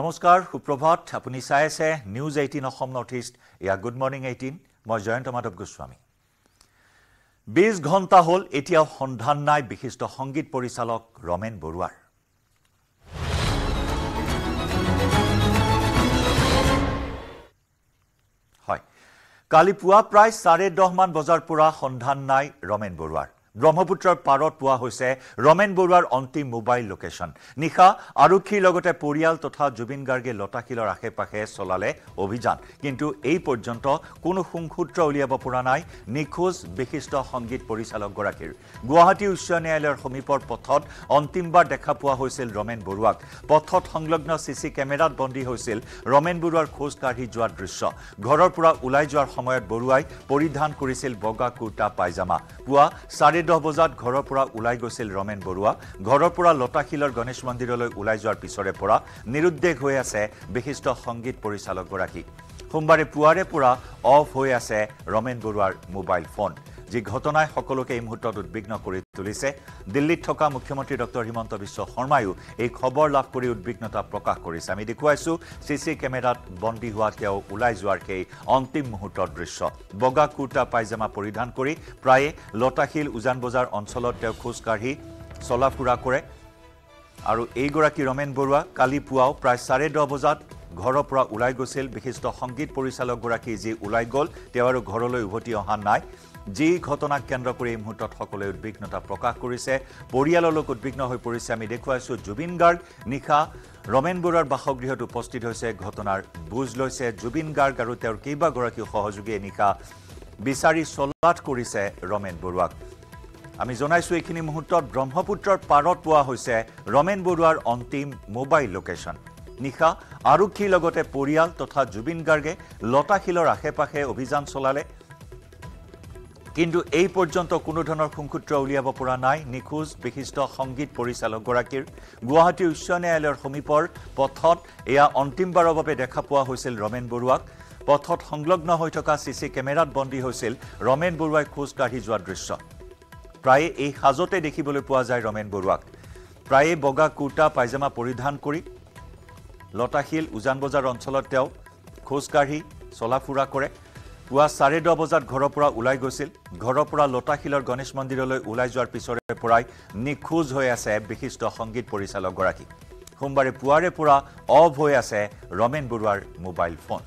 নমস্কাৰ সুপ্ৰভাত আপুনি চাই আছে news eighteen Assam north east এয়া গুড মৰ্ণিং এইটিন মই জয়ন্ত মাধৱ গোস্বামী বিছ ঘণ্টা হ'ল এতিয়াও সন্ধান নাই বিশিষ্ট সংগীত পৰিচালক ৰমেন বৰুৱাৰ কালি পুৱা প্ৰায় চাৰে দহমান বজাৰ পৰা সন্ধান নাই ৰমেন বৰুৱাৰ ব্ৰহ্মপুত্ৰৰ পাৰত পোৱা হৈছে ৰমেন বৰুৱাৰ অন্তিম মোবাইল লোকেশ্যন নিশা আৰক্ষীৰ লগতে পৰিয়াল তথা জুবিন গাৰ্গে লতাশিলৰ আশে পাশে চলালে অভিযান কিন্তু এই পৰ্যন্ত কোনো সুংসূত্ৰ উলিয়াব পৰা নাই নিখোজ বিশিষ্ট সংগীত পৰিচালকগৰাকীৰ গুৱাহাটী উচ্চ ন্যায়ালয়ৰ সমীপৰ পথত অন্তিমবাৰ দেখা পোৱা হৈছিল ৰমেন বৰুৱাক পথত সংলগ্ন চি চি কেমেৰাত বন্দী হৈছিল ৰমেন বৰুৱাৰ খোজ কাঢ়ি যোৱা দৃশ্য ঘৰৰ পৰা ওলাই যোৱাৰ সময়ত বৰুৱাই পৰিধান কৰিছিল বগা কুৰ্তা পায়জামা চাৰে দহ বজাত ঘৰৰ পৰা ওলাই গৈছিল ৰমেন বৰুৱা ঘৰৰ পৰা লতাশিলৰ গণেশ মন্দিৰলৈ ওলাই যোৱাৰ পিছৰে পৰা নিৰুদ্দেশ হৈ আছে বিশিষ্ট সংগীত পৰিচালকগৰাকী সোমবাৰে পুৱাৰে পৰা অফ হৈ আছে ৰমেন বৰুৱাৰ মোবাইল ফোন যি ঘটনাই সকলোকে এই মুহূৰ্তত উদ্বিগ্ন কৰি তুলিছে দিল্লীত থকা মুখ্যমন্ত্ৰী ডক্টৰ হিমন্ত বিশ্ব শৰ্মায়ো এই খবৰ লাভ কৰি উদ্বিগ্নতা প্ৰকাশ কৰিছে আমি দেখুৱাইছোঁ চি চি কেমেৰাত বন্দী হোৱা তেওঁ ওলাই যোৱাৰ সেই অন্তিম মুহূৰ্তৰ দৃশ্য বগা কুৰ্তা পাইজামা পৰিধান কৰি প্ৰায়ে লতাশিল উজান বজাৰ অঞ্চলত তেওঁ খোজকাঢ়ি চলা ফুৰা কৰে আৰু এইগৰাকী ৰমেন বৰুৱা কালি পুৱাও প্ৰায় চাৰে দহ বজাত ঘৰৰ পৰা ওলাই গৈছিল বিশিষ্ট সংগীত পৰিচালকগৰাকী যি ওলাই গ'ল তেওঁ আৰু ঘৰলৈ উভতি অহা নাই যি ঘটনাক কেন্দ্ৰ কৰি এই মুহূৰ্তত সকলোৱে উদ্বিগ্নতা প্ৰকাশ কৰিছে পৰিয়ালৰ লোক উদ্বিগ্ন হৈ পৰিছে আমি দেখুৱাইছোঁ জুবিন গাৰ্গ নিশা ৰমেন বৰুৱাৰ বাসগৃহত উপস্থিত হৈছে ঘটনাৰ বুজ লৈছে জুবিন গাৰ্গ আৰু তেওঁৰ কেইবাগৰাকীও সহযোগীয়ে নিশা বিচাৰি চলাঠ কৰিছে ৰমেন বৰুৱাক আমি জনাইছোঁ এইখিনি মুহূৰ্তত ব্ৰহ্মপুত্ৰৰ পাৰত পোৱা হৈছে ৰমেন বৰুৱাৰ অন্তিম মোবাইল লোকেশ্যন নিশা আৰক্ষীৰ লগতে পৰিয়াল তথা জুবিন গাৰ্গে লতাশিলৰ আশে পাশে অভিযান চলালে কিন্তু এই পৰ্যন্ত কোনো ধৰণৰ সংসূত্ৰ উলিয়াব পৰা নাই নিখোজ বিশিষ্ট সংগীত পৰিচালকগৰাকীৰ গুৱাহাটী উচ্চ ন্যায়ালয়ৰ সমীপৰ পথত এয়া অন্তিমবাৰৰ বাবে দেখা পোৱা হৈছিল ৰমেন বৰুৱাক পথত সংলগ্ন হৈ থকা চি চি কেমেৰাত বন্দী হৈছিল ৰমেন বৰুৱাই খোজ কাঢ়ি যোৱা দৃশ্য প্ৰায়ে এই সাজতে দেখিবলৈ পোৱা যায় ৰমেন বৰুৱাক প্ৰায়ে বগা কুৰ্তা পাইজামা পৰিধান কৰি লতাশিল উজান বজাৰ অঞ্চলত তেওঁ খোজ কাঢ়ি চলা ফুৰা কৰে পুৱা চাৰে দহ বজাত ঘৰৰ পৰা ওলাই গৈছিল ঘৰৰ পৰা লতাশিলৰ গণেশ মন্দিৰলৈ ওলাই যোৱাৰ পিছৰে পৰাই নিখোজ হৈ আছে বিশিষ্ট সংগীত পৰিচালকগৰাকী সোমবাৰে পুৱাৰে পৰা অফ হৈ আছে ৰমেন বৰুৱাৰ মোবাইল ফোন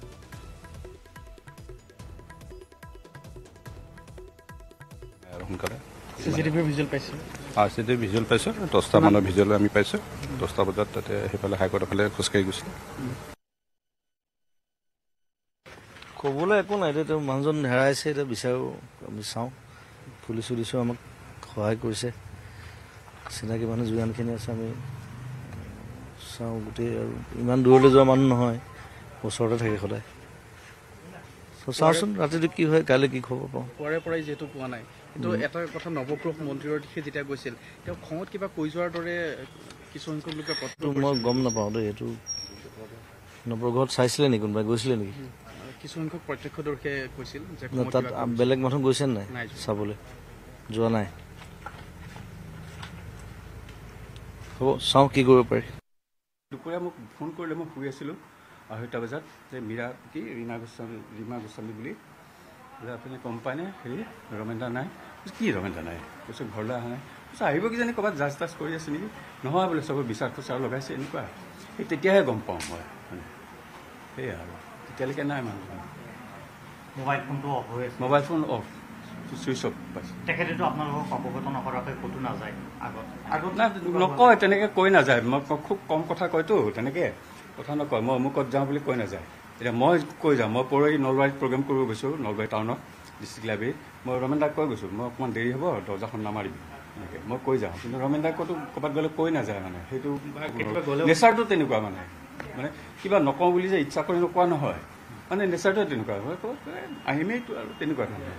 দহটা মানৰ ভিজুৱেল আমি পাইছোঁ দহটা বজাত তাতে সেইফালে হাইকৰ্টৰ ফালে খোজকাঢ়ি গৈছিলোঁ ক'বলৈ একো নাই এতিয়া তেওঁ মানুহজন হেৰাইছে এতিয়া বিচাৰোঁ আমি চাওঁ পুলিচ চুলিচেও আমাক সহায় কৰিছে চিনাকি মানুহ যোগানখিনি আছে আমি চাওঁ গোটেই আৰু ইমান দূৰলৈ যোৱা মানুহ নহয় ওচৰতে থাকে সদায় চাওঁচোন ৰাতিটো কি হয় কাইলৈ কি খবৰ পাওঁ পুৱাৰে পৰাই যিহেতু পোৱা নাই কিন্তু এটা কথা নৱগ্ৰহ মন্দিৰৰ দিশে যেতিয়া গৈছিল তেওঁ খঙত কিবা কৈ যোৱাৰ দৰে কিছুসংখ্যক লোকে মই গম নাপাওঁ দেই এইটো নৱগ্ৰহত চাইছিলে নেকি কোনোবাই গৈছিলে নেকি কিছুসংখ্যক প্ৰত্যক্ষদৰ্শীয়ে কৈছিল যে তাত বেলেগ মানুহ গৈছে নাই চাবলৈ যোৱা নাই হ'ব চাওঁ কি কৰিব পাৰি দুপৰীয়া মোক ফোন কৰিলে মই শুই আছিলোঁ আঢ়ৈটা বজাত যে মীৰা কি ৰীণা গোস্বামী ৰীমা গোস্বামী বুলি আপুনি গম পাইনে হেৰি ৰমেন্দ্ৰ নাই কি ৰমেন্দ্ৰ নাই কৈছোঁ ঘৰলৈ অহা নাই কৈছোঁ আহিব কিজানি ক'ৰবাত যাজ তাজ কৰি আছে নেকি নহয় বোলে চবে বিচাৰ খোচাৰ লগাইছে এনেকুৱা সেই তেতিয়াহে গম পাওঁ মই মানে সেয়াই আৰু এতিয়ালৈকে নাই মানুহ মোবাইল অফ হৈ ফোন অফ চুইচ অফ পাইছে নকয় তেনেকৈ কৈ নাযায় মই খুব কম কথা কয়তো তেনেকৈ কথা নকয় মই অমুকত যাওঁ বুলি কৈ নাযায় এতিয়া মই কৈ যাওঁ মই পৰহি নলবাৰীত প্ৰগ্ৰেম কৰিব গৈছোঁ নলবাৰী টাউনত ডিষ্ট্ৰিক্ট লাইব্ৰেৰীত মই ৰমেন দাক কৈ গৈছোঁ মই অকণমান দেৰি হ'ব দৰ্জাখন নামাৰিবি এনেকৈ মই কৈ যাওঁ কিন্তু ৰমেন দাকতো ক'ৰবাত গ'লে কৈ নাযায় মানে সেইটো নেচাৰটো তেনেকুৱা মানে মানে কিবা নকওঁ বুলি যে ইচ্ছা কৰি নকোৱা নহয় মানে নেচাৰটোৱে তেনেকুৱা হয় ক'ত আহিমেইটো আৰু তেনেকুৱা ধৰণে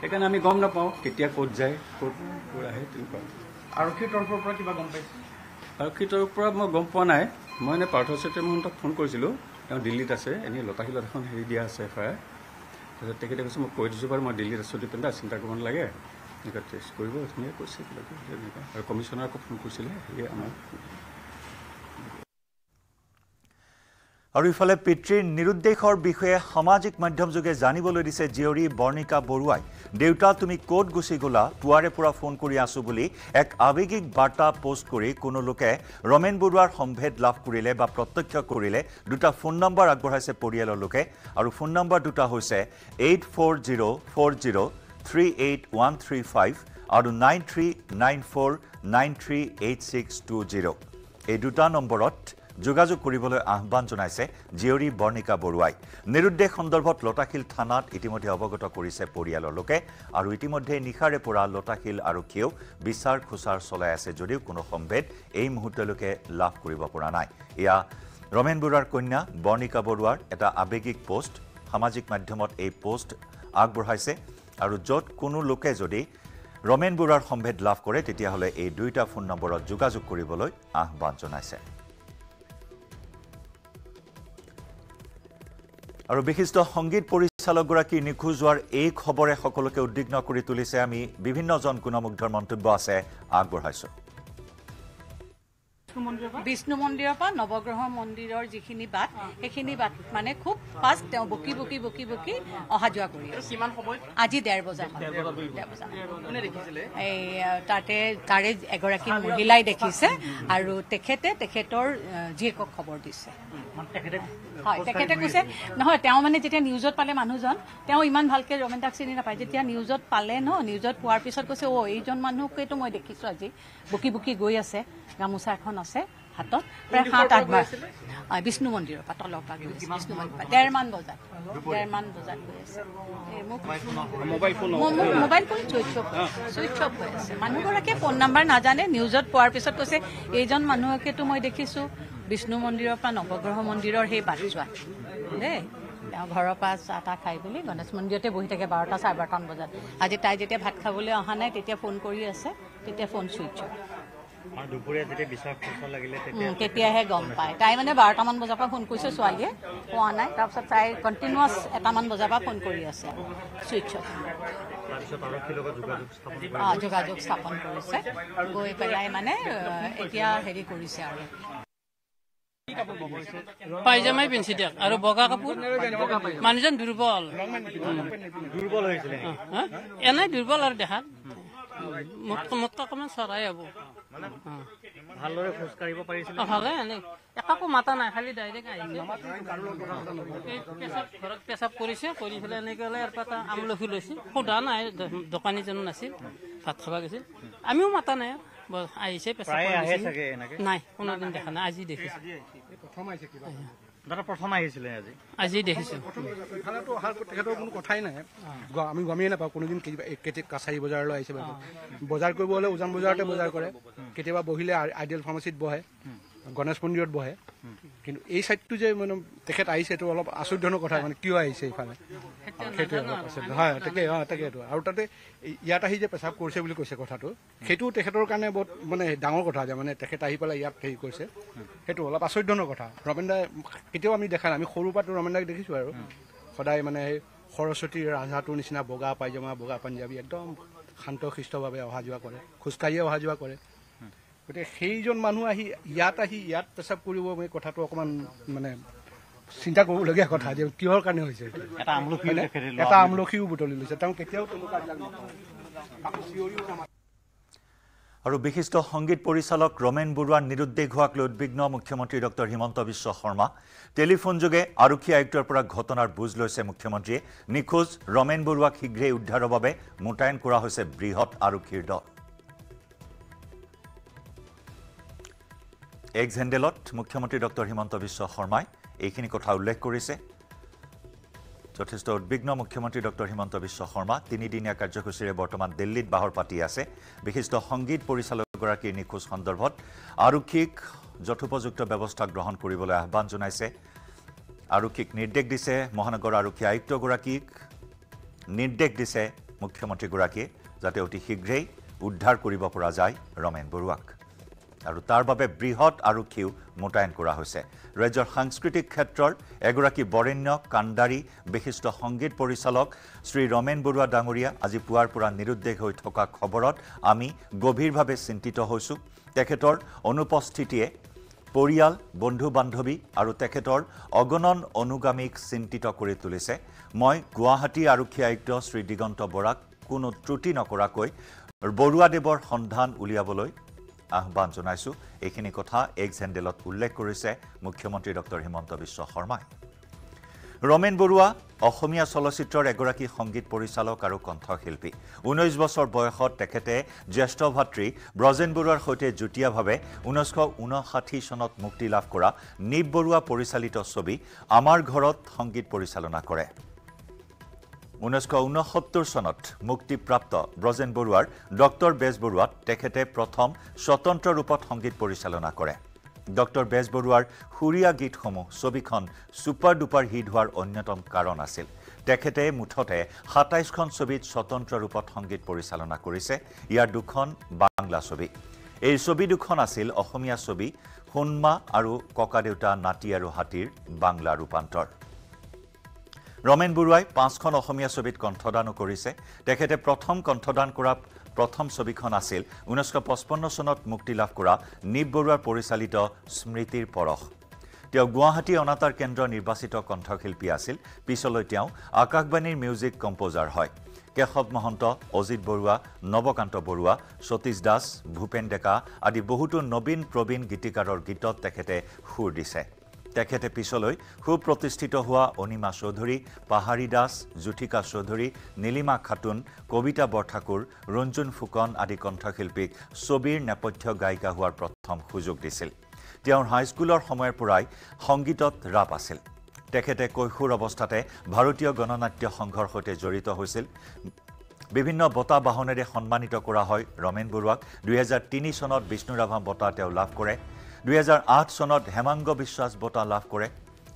সেইকাৰণে আমি গম নাপাওঁ কেতিয়া ক'ত যায় ক'ত ক'ত আহে তেনেকুৱা আৰক্ষীৰ তৰফৰ পৰা কিবা গম পাইছে আৰক্ষীৰ তৰফৰ পৰা মই গম পোৱা নাই মই এনে পাৰ্থ চেত্ৰী মহন্তক ফোন কৰিছিলোঁ তেওঁ দিল্লীত আছে এনেই লতাশিলত এখন হেৰি দিয়া আছে এফ আই আৰ তাৰপিছত তেখেতে কৈছে মই কৈ দিছোঁ বাৰু মই দিল্লীত আছোঁ দিপেন দা চিন্তা কৰিব নালাগে এনেকুৱা টেষ্ট কৰিব ধুনীয়াকৈ কৈছে কিবা কিবি তেনেকুৱা আৰু কমিশ্যনাৰকো ফোন কৰিছিলে সেয়ে আমাৰ আৰু ইফালে পিতৃৰ নিৰুদ্দেশৰ বিষয়ে সামাজিক মাধ্যমযোগে জানিবলৈ দিছে জীয়ৰী বৰ্ণিকা বৰুৱাই দেউতা তুমি ক'ত গুচি গ'লা পুৱাৰে পৰা ফোন কৰি আছোঁ বুলি এক আৱেগিক বাৰ্তা পোষ্ট কৰি কোনো লোকে ৰমেন বৰুৱাৰ সম্ভেদ লাভ কৰিলে বা প্ৰত্যক্ষ কৰিলে দুটা ফোন নম্বৰ আগবঢ়াইছে পৰিয়ালৰ লোকে আৰু ফোন নম্বৰ দুটা হৈছে eight four zero' four zero' three eight one three five আৰু nine three nine four nine three eight six two zero' এই দুটা নম্বৰত যোগাযোগ কৰিবলৈ আহ্বান জনাইছে জীয়ৰী বৰ্ণিকা বৰুৱাই নিৰুদ্দেশ সন্দৰ্ভত লতাশিল থানাত ইতিমধ্যে অৱগত কৰিছে পৰিয়ালৰ লোকে আৰু ইতিমধ্যে নিশাৰে পৰা লতাশিল আৰক্ষীয়েও বিচাৰ খোচাৰ চলাই আছে যদিও কোনো সম্ভেদ এই মুহূৰ্তলৈকে লাভ কৰিব পৰা নাই এয়া ৰমেন বৰুৱাৰ কন্যা বৰ্ণিকা বৰুৱাৰ এটা আৱেগিক পষ্ট সামাজিক মাধ্যমত এই পষ্ট আগবঢ়াইছে আৰু য'ত কোনো লোকে যদি ৰমেন বৰুৱাৰ সম্ভেদ লাভ কৰে তেতিয়াহ'লে এই দুয়োটা ফোন নম্বৰত যোগাযোগ কৰিবলৈ আহ্বান জনাইছে আৰু বিশিষ্ট সংগীত পৰিচালকগৰাকী নিখোজ হোৱাৰ এই খবৰে সকলোকে উদ্বিগ্ন কৰি তুলিছে আমি বিভিন্নজন গুণমুগ্ধৰ মন্তব্য আছে আগবঢ়াইছোঁ বিষ্ণু মন্দিৰৰ পৰা নৱগ্ৰহ মন্দিৰৰ যিখিনি বাট সেইখিনি বাট মানে খুব ফাষ্ট তেওঁ বকি বকি বকি বকি অহা যোৱা কৰি আজি ডেৰ বজা এই তাতে তাৰে এগৰাকী মহিলাই দেখিছে আৰু তেখেতে তেখেতৰ জীয়েকক খবৰ দিছে হয় তেখেতে কৈছে নহয় তেওঁ মানে যেতিয়া নিউজত পালে মানুহজন তেওঁ ইমান ভালকে ৰমেণ্টাক চিনি নাপায় যেতিয়া নিউজত পালে ন নিউজত পোৱাৰ পিছত কৈছে অ এইজন মানুহকেইটো মই দেখিছো আজি বকি বকি গৈ আছে গামোচা এখন আছে হাতত প্ৰায় সাত আঠবাৰ বিষ্ণু মন্দিৰৰ পৰা তলৰ পৰা বিষ্ণু মন্দিৰ ডেৰমান বজাত ডেৰমান বজাত গৈ আছে মোবাইল ফোন চুইচ অফ হৈ আছে মানুহগৰাকীয়ে ফোন নাম্বাৰ নাজানে নিউজত পোৱাৰ পিছত কৈছে এইজন মানুহকেতো মই দেখিছোঁ বিষ্ণু মন্দিৰৰ পৰা নৱগ্ৰহ মন্দিৰৰ সেই বাট যোৱা দেই তেওঁ ঘৰৰ পৰা চাহ তাহ খাই বুলি গণেশ মন্দিৰতে বহি থাকে বাৰটা চাৰে বাৰটামান বজাত আজি তাই যেতিয়া ভাত খাবলৈ অহা নাই তেতিয়া ফোন কৰি আছে তেতিয়া ফোন চুইচ অফ কেতিয়াহে গম পায় তাই মানে বাৰটামান বজাৰ পিন্ধি দিয়ক আৰু বগা কাপোৰ মানুহজন দুৰ্বল এনেই দুৰ্বল আৰু দেখাত মোতকৈ অকণমান চৰাই হ'ব কৰি পেলাই এনেকৈ হ'লে এটা আমলখি লৈছে সোধা নাই দোকানীজন নাছিল ভাত খাব গৈছিল আমিও মাতা নাই আহিছে পেচাব নাই কোনোদিন দেখা নাই আজি দেখিছো দাদা প্ৰথম আহিছিলে আজি আজি দেখিছোঁ খানাটো অহাৰ তেখেতৰ কোনো কথাই নাই আমি গমেই নাপাওঁ কোনোদিন কাছাৰী বজাৰলৈ আহিছে বজাৰ কৰিব হ'লে উজান বজাৰতে বজাৰ কৰে কেতিয়াবা বহিলে আইডিয়েল ফাৰ্মাচীত বহে গণেশ মন্দিৰত বহে কিন্তু এই ছাইডটো যে মানে তেখেত আহিছে এইটো অলপ আশ্চৰ্যজনক কথা মানে কিয় আহিছে এইফালে সেইটোৱে অলপ আছে হয় তাকে অঁ তাকেতো আৰু তাতে ইয়াত আহি যে পেচাব কৰিছে বুলি কৈছে কথাটো সেইটো তেখেতৰ কাৰণে বহুত মানে ডাঙৰ কথা যে মানে তেখেত আহি পেলাই ইয়াত হেৰি কৰিছে সেইটো অলপ আশ্চৰ্যজনক কথা ৰমেন দাই কেতিয়াও আমি দেখা নাই আমি সৰুৰ পৰাটো ৰমেন দাক দেখিছোঁ আৰু সদায় মানে সেই সৰস্বতীৰ ৰাজহাটোৰ নিচিনা বগা পাইজামা বগা পাঞ্জাবী একদম শান্ত শিষ্টভাৱে অহা যোৱা কৰে খোজকাঢ়িয়ে অহা যোৱা কৰে গতিকে সেইজন মানুহ আহি ইয়াত আহি ইয়াত প্ৰেচাব কৰিব মই কথাটো অকণমান মানে চিন্তা কৰিবলগীয়া কথা যে কিহৰ কাৰণে হৈছে এটা আমলখিও বুটলি লৈছে তেওঁ কেতিয়াও আৰু বিশিষ্ট সংগীত পৰিচালক ৰমেন বৰুৱাৰ নিৰুদ্দেশ হোৱাক লৈ উদ্বিগ্ন মুখ্যমন্ত্ৰী ডঃ হিমন্ত বিশ্ব শৰ্মা টেলিফোনযোগে আৰক্ষী আয়ুক্তৰ পৰা ঘটনাৰ বুজ লৈছে মুখ্যমন্ত্ৰীয়ে নিখোজ ৰমেন বৰুৱাক শীঘ্ৰেই উদ্ধাৰৰ বাবে মোতায়েন কৰা হৈছে বৃহৎ আৰক্ষীৰ দল এক্স হেণ্ডেলত মুখ্যমন্ত্ৰী ডক্টৰ হিমন্ত বিশ্ব শৰ্মাই এইখিনি কথা উল্লেখ কৰিছে যথেষ্ট উদ্বিগ্ন মুখ্যমন্ত্ৰী ডক্টৰ হিমন্ত বিশ্ব শৰ্মা তিনিদিনীয়া কাৰ্যসূচীৰে বৰ্তমান দিল্লীত বাহৰ পাতি আছে বিশিষ্ট সংগীত পৰিচালকগৰাকীৰ নিখোজ সন্দৰ্ভত আৰক্ষীক যথোপযুক্ত ব্যৱস্থা গ্ৰহণ কৰিবলৈ আহ্বান জনাইছে আৰক্ষীক নিৰ্দেশ দিছে মহানগৰ আৰক্ষী আয়ুক্তগৰাকীক নিৰ্দেশ দিছে মুখ্যমন্ত্ৰীগৰাকীয়ে যাতে অতি শীঘ্ৰেই উদ্ধাৰ কৰিব পৰা যায় ৰমেন বৰুৱাক আৰু তাৰ বাবে বৃহৎ আৰক্ষীও মোতায়েন কৰা হৈছে ৰাজ্যৰ সাংস্কৃতিক ক্ষেত্ৰৰ এগৰাকী বৰেণ্য কাণ্ডাৰী বিশিষ্ট সংগীত পৰিচালক শ্ৰী ৰমেন বৰুৱা ডাঙৰীয়া আজি পুৱাৰ পৰা নিৰুদ্দেশ হৈ থকা খবৰত আমি গভীৰভাৱে চিন্তিত হৈছোঁ তেখেতৰ অনুপস্থিতিয়ে পৰিয়াল বন্ধু বান্ধৱী আৰু তেখেতৰ অগণন অনুগামীক চিন্তিত কৰি তুলিছে মই গুৱাহাটী আৰক্ষী আয়ুক্ত শ্ৰী দিগন্ত বৰাক কোনো ত্ৰুটি নকৰাকৈ বৰুৱাদেৱৰ সন্ধান উলিয়াবলৈ আহ্বান জনাইছোঁ এইখিনি কথা এক্স হেণ্ডেলত উল্লেখ কৰিছে মুখ্যমন্ত্ৰী ডক্টৰ হিমন্ত বিশ্ব শৰ্মাই ৰমেন বৰুৱা অসমীয়া চলচ্চিত্ৰৰ এগৰাকী সংগীত পৰিচালক আৰু কণ্ঠশিল্পী ঊনৈছ বছৰ বয়সত তেখেতে জ্যেষ্ঠ ভাতৃ ব্ৰজেন বৰুৱাৰ সৈতে যুটীয়াভাৱে ঊনৈছশ ঊনষাঠি চনত মুক্তি লাভ কৰা নীপ বৰুৱা পৰিচালিত ছবি আমাৰ ঘৰত সংগীত পৰিচালনা কৰে ঊনৈছশ ঊনসত্তৰ চনত মুক্তিপ্ৰাপ্ত ব্ৰজেন বৰুৱাৰ ডক্টৰ বেজবৰুৱাত তেখেতে প্ৰথম স্বতন্ত্ৰ ৰূপত সংগীত পৰিচালনা কৰে ডক্টৰ বেজবৰুৱাৰ সুৰীয়া গীতসমূহ ছবিখন ছুপাৰ ডুপাৰ হিট হোৱাৰ অন্যতম কাৰণ আছিল তেখেতে মুঠতে সাতাইছখন ছবিত স্বতন্ত্ৰ ৰূপত সংগীত পৰিচালনা কৰিছে ইয়াৰ দুখন বাংলা ছবি এই ছবি দুখন আছিল অসমীয়া ছবি সোণমা আৰু ককাদেউতা নাতি আৰু হাতীৰ বাংলা ৰূপান্তৰ ৰমেন বৰুৱাই পাঁচখন অসমীয়া ছবিত কণ্ঠদানো কৰিছে তেখেতে প্ৰথম কণ্ঠদান কৰা প্ৰথম ছবিখন আছিল ঊনৈছশ পঁচপন্ন চনত মুক্তি লাভ কৰা নীপ বৰুৱাৰ পৰিচালিত স্মৃতিৰ পৰশ তেওঁ গুৱাহাটী অনাতাৰ কেন্দ্ৰৰ নিৰ্বাচিত কণ্ঠশিল্পী আছিল পিছলৈ তেওঁ আকাশবাণীৰ মিউজিক কম্প'জাৰ হয় কেশৱ মহন্ত অজিত বৰুৱা নৱকান্ত বৰুৱা সতীশ দাস ভূপেন ডেকা আদি বহুতো নবীন প্ৰবীণ গীতিকাৰৰ গীতত তেখেতে সুৰ দিছে তেখেতে পিছলৈ সুপ্ৰতিষ্ঠিত হোৱা অনিমা চৌধুৰী পাহাৰী দাস জ্যোতিকা চৌধুৰী নীলিমা খাতুন কবিতা বৰঠাকুৰ ৰঞ্জুন ফুকন আদি কণ্ঠশিল্পীক ছবিৰ নেপথ্য গায়িকা হোৱাৰ প্ৰথম সুযোগ দিছিল তেওঁৰ হাইস্কুলৰ সময়ৰ পৰাই সংগীতত ৰাপ আছিল তেখেতে কৈশোৰ অৱস্থাতে ভাৰতীয় গণনাট্য সংঘৰ সৈতে জড়িত হৈছিল বিভিন্ন বঁটা বাহনেৰে সন্মানিত কৰা হয় ৰমেন বৰুৱাক দুহেজাৰ তিনি চনত বিষ্ণুৰাভাম বঁটা তেওঁ লাভ কৰে দুহেজাৰ আঠ চনত হেমাংগ বিশ্বাস বঁটা লাভ কৰে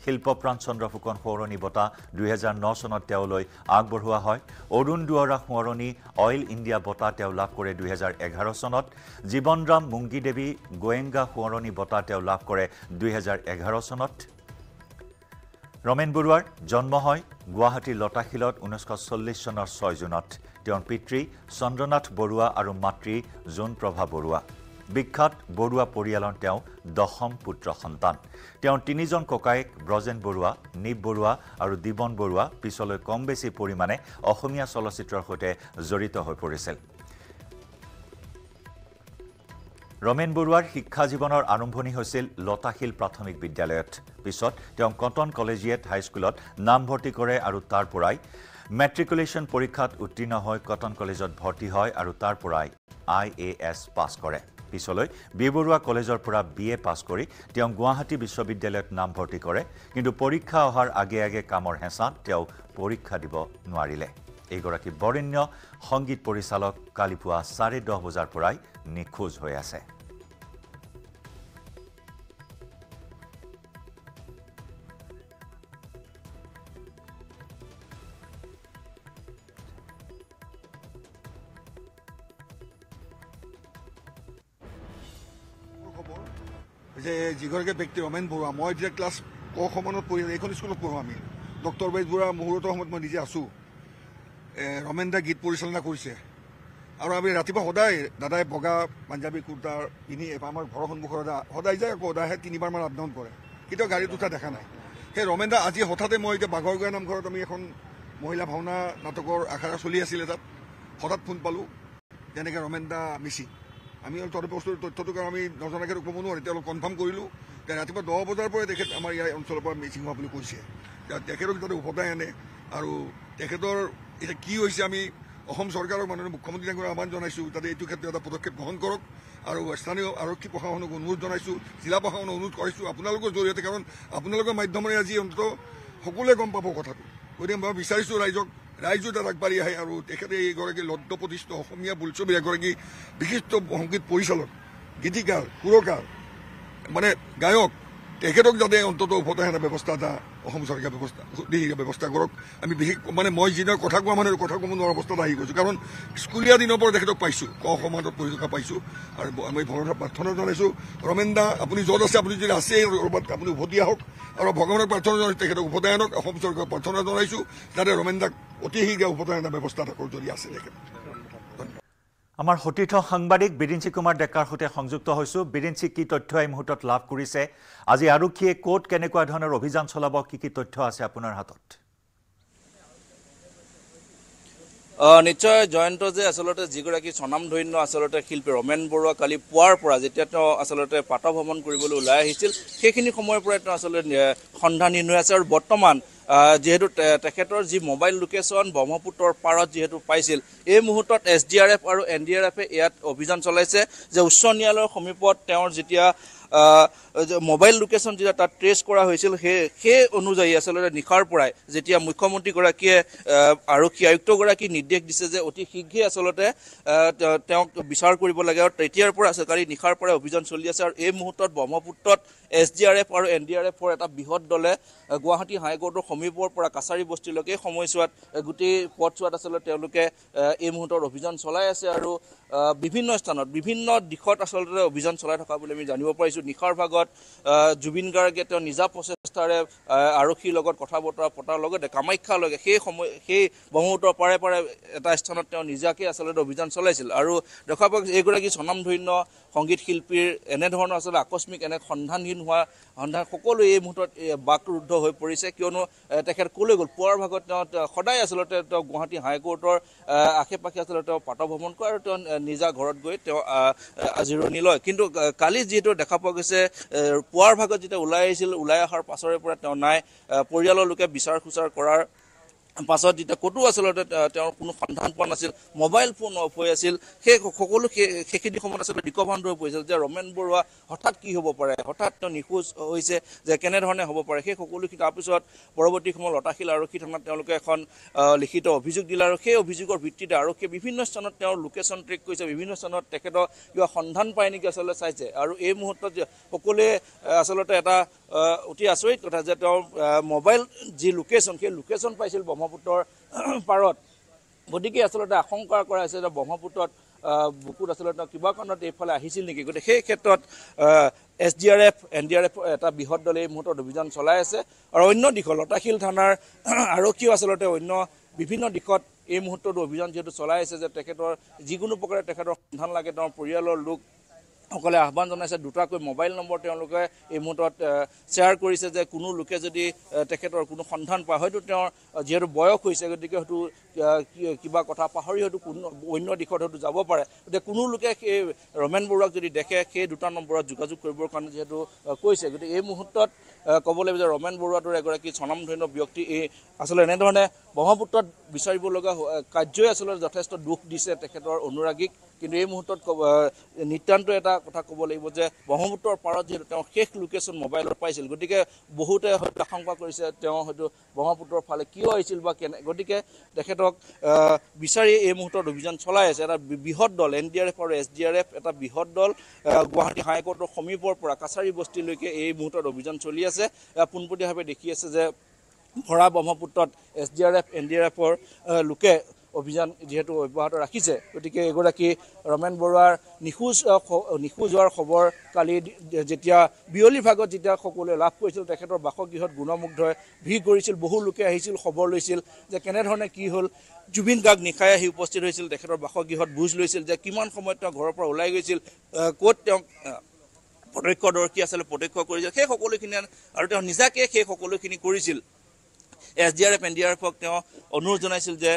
শিল্পপ্ৰাণ চন্দ্ৰ ফুকন সোঁৱৰণী বঁটা দুহেজাৰ ন চনত তেওঁলৈ আগবঢ়োৱা হয় অৰুণ দুৱৰা সোঁৱৰণী অইল ইণ্ডিয়া বঁটা তেওঁ লাভ কৰে দুহেজাৰ এঘাৰ চনত জীৱনৰাম দেৱী গোৱেংগা সোঁৱৰণী বঁটা তেওঁ লাভ কৰে দুহেজাৰ এঘাৰ চনত ৰমেন বৰুৱাৰ জন্ম হয় গুৱাহাটীৰ লতাশিলত ঊনৈছশ চল্লিছ চনৰ ছয় জুনত তেওঁৰ পিতৃ চন্দ্ৰনাথ বৰুৱা আৰু মাতৃ জোনপ্ৰভা বৰুৱা বিখ্যাত বৰুৱা পৰিয়ালৰ তেওঁ দশম পুত্ৰ সন্তান তেওঁ তিনিজন ককায়েক ব্ৰজেন বৰুৱা নীপ বৰুৱা আৰু দীৱন বৰুৱা পিছলৈ কম বেছি পৰিমাণে অসমীয়া চলচ্চিত্ৰৰ সৈতে জড়িত হৈ পৰিছিল ৰমেন বৰুৱাৰ শিক্ষা জীৱনৰ আৰম্ভণি হৈছিল লতাশিল প্ৰাথমিক বিদ্যালয়ত পিছত তেওঁ কটন কলেজিয়েট হাইস্কুলত নামভৰ্তি কৰে আৰু তাৰ পৰাই মেট্ৰিকুলেশ্যন পৰীক্ষাত উত্তীৰ্ণ হৈ কটন কলেজত ভৰ্তি হয় আৰু তাৰ পৰাই আই এ এছ পাছ কৰে পিছলৈ বিবৰুৱা কলেজৰ পৰা বি এ পাছ কৰি তেওঁ গুৱাহাটী বিশ্ববিদ্যালয়ত নামভৰ্তি কৰে কিন্তু পৰীক্ষা অহাৰ আগে আগে কামৰ হেঁচাত তেওঁ পৰীক্ষা দিব নোৱাৰিলে এইগৰাকী বৰেণ্য সংগীত পৰিচালক কালি পুৱা চাৰে দহ বজাৰ পৰাই নিখোজ হৈ আছে যিগৰাকী ব্যক্তি ৰমেন বৰুৱা মই এতিয়া ক্লাছ ক পঢ়ি পঢ়িলোঁ এইখন স্কুলত পঢ়োঁ আমি ডক্টৰ বেজ বৰুৱা মুহূৰ্তৰ সময়ত মই নিজে আছোঁ ৰমেন দাই গীত পৰিচালনা কৰিছে আৰু আমি ৰাতিপুৱা সদায় দাদাই বগা পাঞ্জাবী কুৰ্তা পিন্ধি আমাৰ ঘৰৰ সন্মুখৰ দাদা সদায় যায় আকৌ দাদাহে তিনিবাৰমান আবদন কৰে কেতিয়াও গাড়ী দুটা দেখা নাই সেই ৰমেন দা আজি হঠাতে মই এতিয়া বাঘৰগোৱা নামঘৰত আমি এখন মহিলা ভাওনা নাটকৰ আখাৰা চলি আছিলে তাত হঠাৎ ফোন পালোঁ যেনেকৈ ৰমেন দা মিচি আমি তদুপস্থিত তথ্যটো কাৰণ আমি নজনাকে ক'ব নোৱাৰি তেওঁলোক কনফাৰ্ম কৰিলোঁ যে ৰাতিপুৱা দহ বজাৰ পৰাই তেখেত আমাৰ ইয়াৰ অঞ্চলৰ পৰা মিচিং হোৱা বুলি কৈছে তেখেতক তাতে উভতাই আনে আৰু তেখেতৰ এতিয়া কি হৈছে আমি অসম চৰকাৰক মাননীয় মুখ্যমন্ত্ৰী ডাঙৰ আহ্বান জনাইছোঁ তাতে এইটো ক্ষেত্ৰত এটা পদক্ষেপ গ্ৰহণ কৰক আৰু স্থানীয় আৰক্ষী প্ৰশাসনক অনুৰোধ জনাইছোঁ জিলা প্ৰশাসনক অনুৰোধ কৰিছোঁ আপোনালোকৰ জৰিয়তে কাৰণ আপোনালোকৰ মাধ্যমেৰে আজি অন্তত সকলোৱে গম পাব কথাটো গতিকে মই বিচাৰিছোঁ ৰাইজক ৰাইজৰ আগবাঢ়ি আহে আৰু তেখেতে এইগৰাকী লদ্দ প্ৰতিষ্ঠ অসমীয়া বোলছবিৰ এগৰাকী বিশিষ্ট সংগীত পৰিচালক গীতিকাৰ সুৰকাৰ মানে গায়ক তেখেতক যাতে অন্ততঃ উভতাই এটা ব্যৱস্থা এটা অসম চৰকাৰে ব্যৱস্থা দেশীয় ব্যৱস্থা কৰক আমি বিশেষ মানে মই যিদিনা কথা কোৱা মানে কথা কোৱা নোৱাৰা অৱস্থাত আহি গৈছোঁ কাৰণ স্কুলীয়া দিনৰ পৰা তেখেতক পাইছোঁ ক সমাজত পঢ়ি থকা পাইছোঁ আৰু আমি ভগৱানক প্ৰাৰ্থনা জনাইছোঁ ৰমেন্দা আপুনি য'ত আছে আপুনি যদি আছে আপুনি উভতি আহক আৰু ভগৱানক প্ৰাৰ্থনা জনাইছোঁ তেখেতক উভতাই আনক অসম চৰকাৰক প্ৰাৰ্থনা জনাইছোঁ যাতে ৰমেন্দাক অতি শীঘ্ৰে উভতাই অনাৰ ব্যৱস্থা এটা কৰোঁ যদি আছে তেখেত আমাৰ সতীৰ্থ সাংবাদিক বিৰিঞ্চি কুমাৰ ডেকাৰ সৈতে সংযুক্ত হৈছোঁ বিৰিঞ্চি কি তথ্য এই মুহূৰ্তত লাভ কৰিছে আজি আৰক্ষীয়ে ক'ত কেনেকুৱা ধৰণৰ অভিযান চলাব কি কি তথ্য আছে আপোনাৰ হাতত নিশ্চয় জয়ন্ত যে আচলতে যিগৰাকী স্বনামধন্য আচলতে শিল্পী ৰমেন বৰুৱা কালি পুৱাৰ পৰা যেতিয়া তেওঁ আচলতে পাত ভ্ৰমণ কৰিবলৈ ওলাই আহিছিল সেইখিনি সময়ৰ পৰাই তেওঁ আচলতে সন্ধানহীন হৈ আছে আৰু বৰ্তমান যিহেতু তেখেতৰ যি মোবাইল লোকেশ্যন ব্ৰহ্মপুত্ৰৰ পাৰত যিহেতু পাইছিল এই মুহূৰ্তত এছ ডি আৰ এফ আৰু এন ডি আৰ এফে ইয়াত অভিযান চলাইছে যে উচ্চ ন্যায়ালয়ৰ সমীপত তেওঁৰ যেতিয়া মোবাইল লোকেশ্যন যেতিয়া তাত ট্ৰেচ কৰা হৈছিল সেই সেই অনুযায়ী আচলতে নিশাৰ পৰাই যেতিয়া মুখ্যমন্ত্ৰীগৰাকীয়ে আৰক্ষী আয়ুক্তগৰাকীক নিৰ্দেশ দিছে যে অতি শীঘ্ৰে আচলতে তেওঁক বিচাৰ কৰিব লাগে আৰু তেতিয়াৰ পৰা চৰকাৰী নিশাৰ পৰাই অভিযান চলি আছে আৰু এই মুহূৰ্তত ব্ৰহ্মপুত্ৰত এছ ডি আৰ এফ আৰু এন ডি আৰ এফৰ এটা বৃহৎ দলে গুৱাহাটী হাইকোৰ্টৰ সমীপৰ পৰা কাছাৰী বস্তিলৈকে এই সময়ছোৱাত গোটেই পথছোৱাত আচলতে তেওঁলোকে এই মুহূৰ্তত অভিযান চলাই আছে আৰু বিভিন্ন স্থানত বিভিন্ন দিশত আচলতে অভিযান চলাই থকা বুলি আমি জানিব পাৰিছোঁ নিশাৰ ভাগত জুবিন গাৰ্গে তেওঁ নিজা প্ৰচেষ্টা ৰাস্তাৰে আৰক্ষীৰ লগত কথা বতৰা পতাৰ লগতে কামাখ্যালৈকে সেই সময় সেই ব্ৰহ্মপুত্ৰৰ পাৰে পাৰে এটা স্থানত তেওঁ নিজাকে আচলতে অভিযান চলাইছিল আৰু দেখা পাওক এইগৰাকী স্বনামধন্য সংগীত শিল্পীৰ এনেধৰণৰ আচলতে আকস্মিক এনে সন্ধানহীন হোৱা সন্ধান সকলো এই মুহূৰ্তত বাকৰুদ্ধ হৈ পৰিছে কিয়নো তেখেত কলৈ গ'ল পুৱাৰ ভাগত তেওঁ সদায় আচলতে তেওঁ গুৱাহাটী হাইকোৰ্টৰ আশে পাশে আচলতে তেওঁ পাতভ্ৰমণ কৰে আৰু তেওঁ নিজা ঘৰত গৈ তেওঁ জিৰণি লয় কিন্তু কালি যিহেতু দেখা পোৱা গৈছে পুৱাৰ ভাগত যেতিয়া ওলাই আহিছিল ওলাই অহাৰ পাছত বছৰৰ পৰা তেওঁ নাই পৰিয়ালৰ লোকে বিচাৰ খোচাৰ কৰাৰ পাছত যেতিয়া ক'তো আচলতে তেওঁৰ কোনো সন্ধান পোৱা নাছিল মোবাইল ফোন অফ হৈ আছিল সেই সকলো সেইখিনি সময়ত আচলতে ৰিকভাৰ হৈ পৰিছিল যে ৰমেন বৰুৱা হঠাৎ কি হ'ব পাৰে হঠাৎ তেওঁ নিখোজ হৈছে যে কেনেধৰণে হ'ব পাৰে সেই সকলোখিনি তাৰপিছত পৰৱৰ্তী সময়ত লতাশিল আৰক্ষী থানাত তেওঁলোকে এখন লিখিত অভিযোগ দিলে আৰু সেই অভিযোগৰ ভিত্তিতে আৰক্ষীয়ে বিভিন্ন স্থানত তেওঁৰ লোকেশ্যন ট্ৰেক কৰিছে বিভিন্ন স্থানত তেখেতৰ কিবা সন্ধান পায় নেকি আচলতে চাইছে আৰু এই মুহূৰ্তত যে সকলোৱে আচলতে এটা অতি আচৰিত কথা যে তেওঁৰ মোবাইল যি লোকেশ্যন সেই লোকেশ্যন পাইছিল ব্ৰহ্ম ব্ৰহ্মপুত্ৰৰ পাৰত গতিকে আচলতে আশংকা কৰা হৈছে যে ব্ৰহ্মপুত্ৰত বুকুত আচলতে কিবা কাৰণত এইফালে আহিছিল নেকি গতিকে সেই ক্ষেত্ৰত S D R F N D R F এটা বৃহৎ দলে এই মুহূৰ্তত অভিযান চলাই আছে আৰু অন্য দিশত লতাশিল থানাৰ আৰক্ষীও আচলতে অন্য বিভিন্ন দিশত এই মুহূৰ্তত অভিযান যিহেতু চলাই আছে যে তেখেতৰ যিকোনো প্ৰকাৰে তেখেতৰ সন্ধান লাগে তেওঁৰ পৰিয়ালৰ লোক সকলে আহ্বান জনাইছে দুটাকৈ মোবাইল নম্বৰ তেওঁলোকে এই মুহূৰ্তত শ্বেয়াৰ কৰিছে যে কোনো লোকে যদি তেখেতৰ কোনো সন্ধান পায় হয়তো তেওঁৰ যিহেতু বয়স হৈছে গতিকে হয়তো কিবা কথা পাহৰি হয়তো কোনো অন্য দিশত হয়তো যাব পাৰে গতিকে কোনো লোকে সেই ৰমেন বৰুৱাক যদি দেখে সেই দুটা নম্বৰত যোগাযোগ কৰিবৰ কাৰণে যিহেতু কৈছে গতিকে এই মুহূৰ্তত ক'ব লাগিব যে ৰমেন বৰুৱাটোৰ দৰে এগৰাকী স্বনামধন্য ব্যক্তি এই আচলতে এনেধৰণে ব্ৰহ্মপুত্ৰত বিচাৰিব লগা কাৰ্যই আচলতে যথেষ্ট দুখ দিছে তেখেতৰ অনুৰাগীক কিন্তু এই মুহূৰ্তত নিতান্ত এটা কথা ক'ব লাগিব যে ব্ৰহ্মপুত্ৰৰ পাৰত যিহেতু তেওঁ শেষ লোকেশ্যন মোবাইলত পাইছিল গতিকে বহুতে হয়তো আশংকা কৰিছে তেওঁ হয়তো ব্ৰহ্মপুত্ৰৰ ফালে কিয় আহিছিল বা কেনে গতিকে তেখেতক বিচাৰি এই মুহূৰ্তত অভিযান চলাই আছে এটা বৃহৎ দল এন ডি আৰ এফ আৰু এছ ডি আৰ এফ এটা বৃহৎ দল গুৱাহাটী হাইকোৰ্টৰ সমীপৰ পৰা কাছাৰী বস্তিলৈকে এই মুহূৰ্তত অভিযান চলি আছে পোনপটীয়াভাৱে দেখি আছে যে ভৰা ব্ৰহ্মপুত্ৰত S D R F N D R এফৰ লোকে অভিযান যিহেতু অব্যাহত ৰাখিছে গতিকে এগৰাকী ৰমেন বৰুৱাৰ নিখোজ নিখোজ হোৱাৰ খবৰ কালি যেতিয়া বিয়লি ভাগত যেতিয়া সকলোৱে লাভ কৰিছিল তেখেতৰ বাসগৃহত গুণমুগ্ধই ভিৰ কৰিছিল বহু লোকে আহিছিল খবৰ লৈছিল যে কেনেধৰণে কি হ'ল জুবিন গাৰ্গ নিশাই আহি উপস্থিত হৈছিল তেখেতৰ বাসগৃহত বুজ লৈছিল যে কিমান সময়ত তেওঁ ঘৰৰ পৰা ওলাই গৈছিল ক'ত তেওঁক প্ৰত্যক্ষদৰ্শী আছিলে প্ৰত্যক্ষ কৰিছিল সেই সকলোখিনি আৰু তেওঁ নিজাকৈ সেই সকলোখিনি কৰিছিল S D R F N D R এফক তেওঁ অনুৰোধ জনাইছিল যে